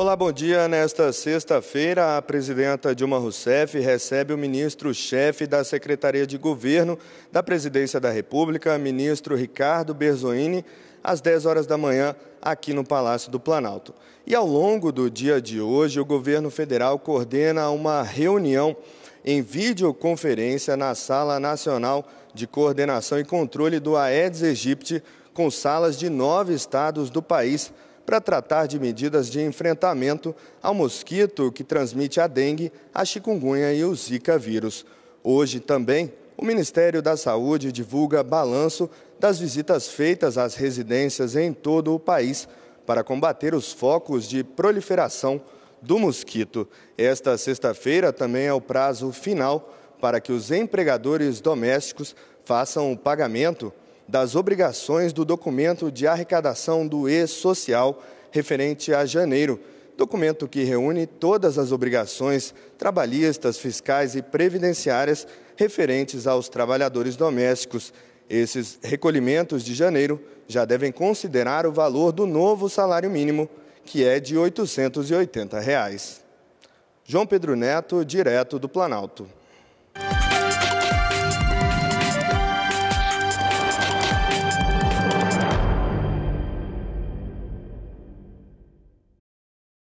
Olá, bom dia. Nesta sexta-feira, a presidenta Dilma Rousseff recebe o ministro-chefe da Secretaria de Governo da Presidência da República, ministro Ricardo Berzoini, às 10 horas da manhã, aqui no Palácio do Planalto. E ao longo do dia de hoje, o governo federal coordena uma reunião em videoconferência na Sala Nacional de Coordenação e Controle do Aedes aegypti, com salas de nove estados do país para tratar de medidas de enfrentamento ao mosquito que transmite a dengue, a chikungunya e o Zika vírus. Hoje também, o Ministério da Saúde divulga balanço das visitas feitas às residências em todo o país para combater os focos de proliferação do mosquito. Esta sexta-feira também é o prazo final para que os empregadores domésticos façam o pagamento das obrigações do documento de arrecadação do E-Social referente a janeiro, documento que reúne todas as obrigações trabalhistas, fiscais e previdenciárias referentes aos trabalhadores domésticos. Esses recolhimentos de janeiro já devem considerar o valor do novo salário mínimo, que é de R$ 880. Reais. João Pedro Neto, direto do Planalto.